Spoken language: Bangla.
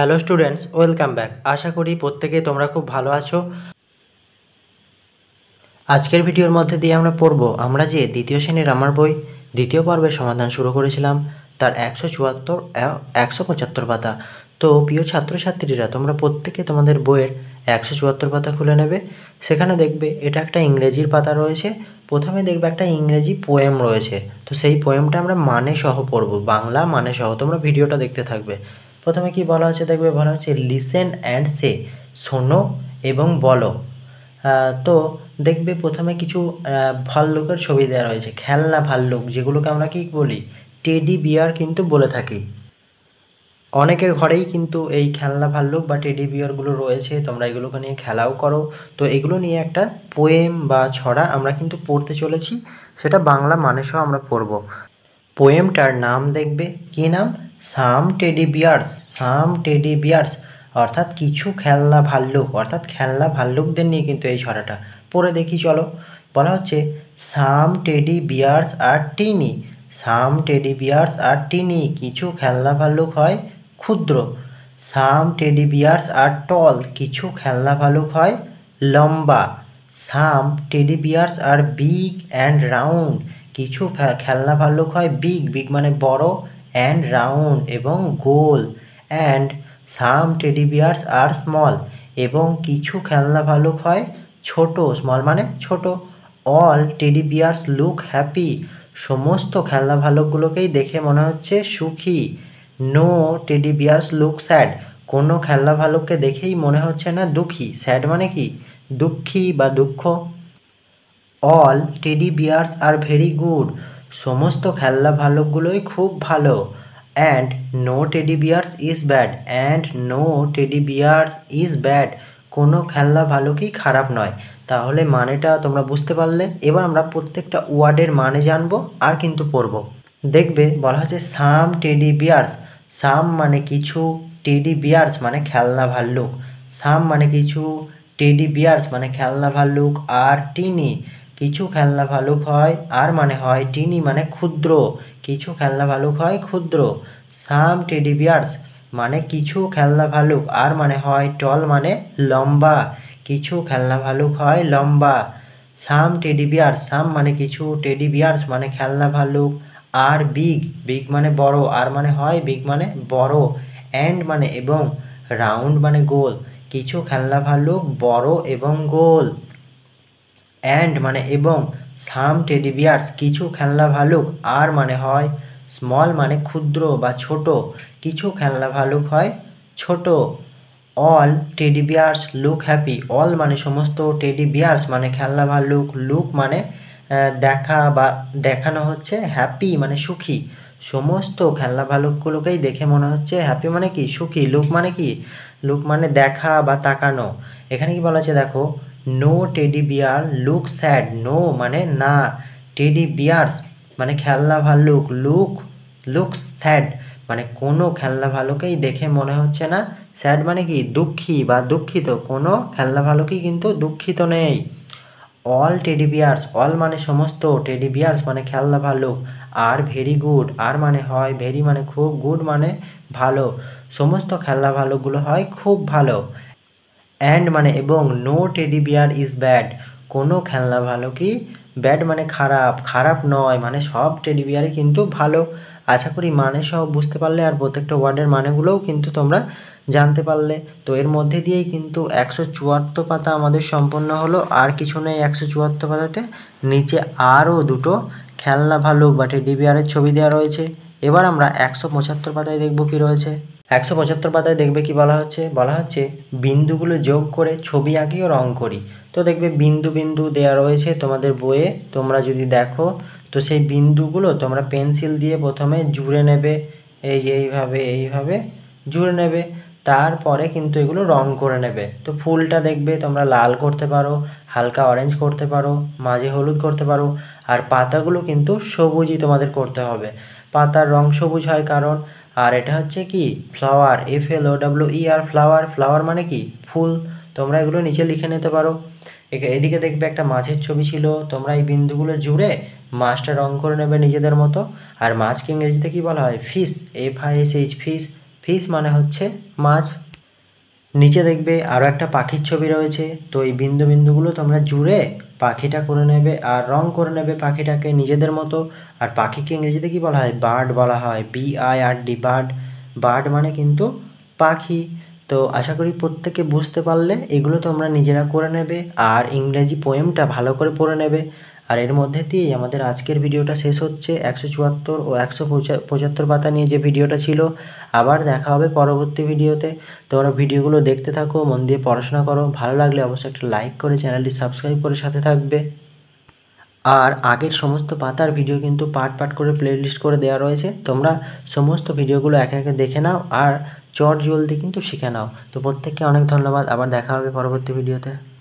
হ্যালো স্টুডেন্টস ওয়েলকাম ব্যাক আশা করি প্রত্যেকে তোমরা খুব ভালো আছো আজকের ভিডিওর মধ্যে দিয়ে আমরা পড়ব আমরা যে দ্বিতীয় শ্রেণীর আমার বই দ্বিতীয় পর্বের সমাধান শুরু করেছিলাম তার একশো চুয়াত্তর একশো পঁচাত্তর পাতা তো প্রিয় ছাত্রছাত্রীরা তোমরা প্রত্যেকে তোমাদের বইয়ের একশো চুয়াত্তর পাতা খুলে নেবে সেখানে দেখবে এটা একটা ইংরেজির পাতা রয়েছে প্রথমে দেখবে একটা ইংরেজি পোয়েম রয়েছে তো সেই পোয়েমটা আমরা মানে সহ পড়ব বাংলা মানে সহ তোমরা ভিডিওটা দেখতে থাকবে প্রথমে কি বলা হচ্ছে দেখবে বলা হচ্ছে লিসেন অ্যান্ড সে শোনো এবং বলো তো দেখবে প্রথমে কিছু ভাল্লুকের ছবি দেওয়া রয়েছে খেলনা ভাল্লুক যেগুলোকে আমরা কি বলি টেডি বিয়ার কিন্তু বলে থাকি অনেকের ঘরেই কিন্তু এই খেলনা ভাল্লুক বা টেডি বিয়ারগুলো রয়েছে তোমরা এগুলোকে নিয়ে খেলাও করো তো এগুলো নিয়ে একটা পোয়েম বা ছড়া আমরা কিন্তু পড়তে চলেছি সেটা বাংলা মানুষও আমরা পড়ব পোয়েমটার নাম দেখবে কী নাম সাম টেডি বিয়ার্স সাম টেডি বিয়ার্স অর্থাৎ কিছু খেলনা ভাল্লুক অর্থাৎ খেলনা ভাল্লুকদের নিয়ে কিন্তু এই ছড়াটা পড়ে দেখি চলো বলা হচ্ছে সাম টেডি বিয়ার্স আর টিনি সাম টেডি বিয়ার্স আর টিনি কিছু খেলনা ভাল্লুক হয় ক্ষুদ্র সাম টেডি বিয়ার্স আর টল কিছু খেলনা ভাল্লুক হয় লম্বা সাম টেডি বিয়ার্স আর বিগ অ্যান্ড রাউন্ড কিছু খেলনা ভাল্লুক হয় বিগ বিগ মানে বড় অ্যান্ড রাউন্ড এবং গোল অ্যান্ড সাম টেডিবিয়ার্স আর স্মল এবং কিছু খেলনা ভালুক হয় ছোট স্মল মানে ছোট অল টেডিবিয়ার্স লুক হ্যাপি সমস্ত খেলনা ভালুকগুলোকেই দেখে মনে হচ্ছে সুখী নো টেডিবিয়ার্স লুক স্যাড কোনো খেলনা ভালুককে দেখেই মনে হচ্ছে না দুঃখী স্যাড মানে কি দুঃখী বা দুঃখ অল টেডিবিয়ার্স আর ভেরি গুড সমস্ত খেলনা ভাল্লুকগুলোই খুব ভালো and no teddy bears is bad and no teddy bears is bad কোনো খেলনা ভালুকই খারাপ নয় তাহলে মানেটা তোমরা বুঝতে পারলে এবার আমরা প্রত্যেকটা ওয়ার্ডের মানে জানবো আর কিন্তু পড়ব দেখবে বলা হচ্ছে সাম টেডি বিয়ার্স সাম মানে কিছু টেডি বিয়ার্স মানে খেলনা ভাল্লুক সাম মানে কিছু টেডি বিয়ার্স মানে খেলনা ভাল্লুক আর টিনি কিছু খেলনা ভালুক হয় আর মানে হয় টিনি মানে ক্ষুদ্র কিছু খেলনা ভালুক হয় ক্ষুদ্র সাম টেডি বিয়ার্স মানে কিছু খেলনা ভালুক আর মানে হয় টল মানে লম্বা কিছু খেলনা ভালুক হয় লম্বা সাম টেডি বিয়ার্স সাম মানে কিছু টেডি বিয়ার্স মানে খেলনা ভালুক আর বিগ বিগ মানে বড় আর মানে হয় বিগ মানে বড় অ্যান্ড মানে এবং রাউন্ড মানে গোল কিছু খেলনা ভালুক বড় এবং গোল অ্যান্ড মানে এবং সাম টেডি বিয়ার্স কিছু খেলনা ভালুক আর মানে হয় স্মল মানে ক্ষুদ্র বা ছোট কিছু খেলনা ভালুক হয় ছোট all teddy bears look happy all মানে সমস্ত টেডি বিয়ার্স মানে খেলনা ভালুক লুক মানে দেখা বা দেখানো হচ্ছে হ্যাপি মানে সুখী সমস্ত খেলনা ভালুকগুলোকেই দেখে মনে হচ্ছে হ্যাপি মানে কি সুখী লুক মানে কি লুক মানে দেখা বা তাকানো এখানে কি বলা আছে দেখো no teddy bear look sad no মানে না টেডি বিয়ার্স মানে খেলনা ভাল্লুক লুক লুক স্যাড মানে কোনো খেলনা ভালুকেই দেখে মনে হচ্ছে না স্যাড মানে কি দুঃখী বা দুঃখিত কোনো খেলনা ভালুকই কিন্তু দুঃখিত নেই অল টেডি বিয়ার্স অল মানে সমস্ত টেডি বিয়ার্স মানে খেলনা ভাল্লুক আর ভেরি গুড আর মানে হয় ভেরি মানে খুব গুড মানে ভালো সমস্ত খেলনা ভালুকগুলো হয় খুব ভালো অ্যান্ড মানে এবং no teddy bear is bad কোনো খেলনা ভালো কি ব্যাড মানে খারাপ খারাপ নয় মানে সব টেডি বিয়ারই কিন্তু ভালো আশা করি মানে সব বুঝতে পারলে আর প্রত্যেকটা ওয়ার্ডের মানেগুলোও কিন্তু তোমরা জানতে পারলে তো এর মধ্যে দিয়েই কিন্তু একশো চুয়াত্তর পাতা আমাদের সম্পন্ন হলো আর কিছু নেই একশো চুয়াত্তর পাতাতে নিচে আরও দুটো খেলনা ভালুক বা টেডি বিয়ারের ছবি দেওয়া রয়েছে এবার আমরা একশো পঁচাত্তর পাতায় দেখব কি রয়েছে একশো পঁচাত্তর পাতায় দেখবে কি বলা হচ্ছে বলা হচ্ছে বিন্দুগুলো যোগ করে ছবি আঁকি ও রং করি তো দেখবে বিন্দু বিন্দু দেয়া রয়েছে তোমাদের বইয়ে তোমরা যদি দেখো তো সেই বিন্দুগুলো তোমরা পেন্সিল দিয়ে প্রথমে জুড়ে নেবে এই এইভাবে এইভাবে জুড়ে নেবে তারপরে কিন্তু এগুলো রং করে নেবে তো ফুলটা দেখবে তোমরা লাল করতে পারো হালকা অরেঞ্জ করতে পারো মাঝে হলুদ করতে পারো আর পাতাগুলো কিন্তু সবুজই তোমাদের করতে হবে পাতার রং সবুজ হয় কারণ আর এটা হচ্ছে কি flower F L O W E R flower flower মানে কি ফুল তোমরা এগুলো নিচে লিখে নিতে পারো এদিকে দেখবে একটা মাছের ছবি ছিল তোমরা এই বিন্দুগুলো জুড়ে মাছটা রং করে নেবে নিজেদের মতো আর মাছকে ইংরেজিতে কী বলা হয় fish F I S H fish fish মানে হচ্ছে মাছ নিচে দেখবে আরও একটা পাখির ছবি রয়েছে তো এই বিন্দু বিন্দুগুলো তোমরা জুড়ে পাখিটা করে নেবে আর রং করে নেবে পাখিটাকে নিজেদের মতো আর পাখিকে ইংরেজিতে কি বলা হয় বার্ড বলা হয় B I R D bird bird মানে কিন্তু পাখি তো আশা করি প্রত্যেকে বুঝতে পারলে এগুলো তোমরা নিজেরা করে নেবে আর ইংরেজি পোয়েমটা ভালো করে পড়ে নেবে আর এর মধ্যে দিয়েই আমাদের আজকের ভিডিওটা শেষ হচ্ছে একশো চুয়াত্তর ও একশো পঁচাত্তর পাতা নিয়ে যে ভিডিওটা ছিল আবার দেখা হবে পরবর্তী ভিডিওতে তোমরা ভিডিওগুলো দেখতে থাকো মন দিয়ে পড়াশোনা করো ভালো লাগলে অবশ্যই একটা লাইক করে চ্যানেলটি সাবস্ক্রাইব করে সাথে থাকবে আর আগের সমস্ত পাতার ভিডিও কিন্তু পার্ট পার্ট করে প্লেলিস্ট করে দেওয়া রয়েছে তোমরা সমস্ত ভিডিওগুলো একে একে দেখে নাও আর চট জলদি কিন্তু শিখে নাও তো প্রত্যেককে অনেক ধন্যবাদ আবার দেখা হবে পরবর্তী ভিডিওতে